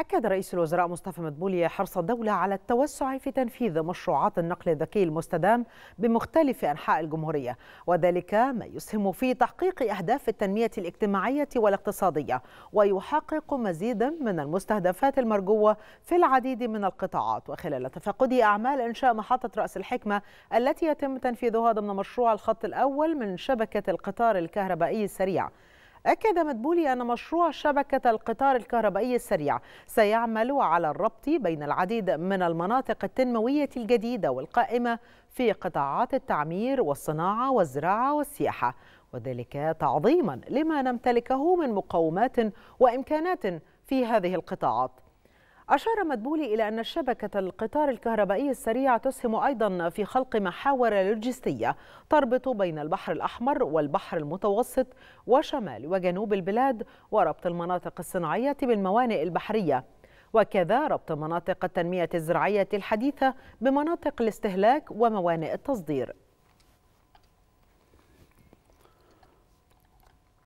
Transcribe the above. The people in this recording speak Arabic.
أكد رئيس الوزراء مصطفى مدبولي حرص الدولة على التوسع في تنفيذ مشروعات النقل الذكي المستدام بمختلف أنحاء الجمهورية وذلك ما يسهم في تحقيق أهداف التنمية الاجتماعية والاقتصادية ويحقق مزيدا من المستهدفات المرجوة في العديد من القطاعات وخلال تفقد أعمال إنشاء محطة رأس الحكمة التي يتم تنفيذها ضمن مشروع الخط الأول من شبكة القطار الكهربائي السريع أكد مدبولي أن مشروع شبكة القطار الكهربائي السريع سيعمل على الربط بين العديد من المناطق التنموية الجديدة والقائمة في قطاعات التعمير والصناعة والزراعة والسياحة وذلك تعظيما لما نمتلكه من مقومات وإمكانات في هذه القطاعات أشار مدبولي إلى أن شبكة القطار الكهربائي السريع تسهم أيضا في خلق محاور لوجستية تربط بين البحر الأحمر والبحر المتوسط وشمال وجنوب البلاد وربط المناطق الصناعية بالموانئ البحرية وكذا ربط مناطق التنمية الزراعية الحديثة بمناطق الاستهلاك وموانئ التصدير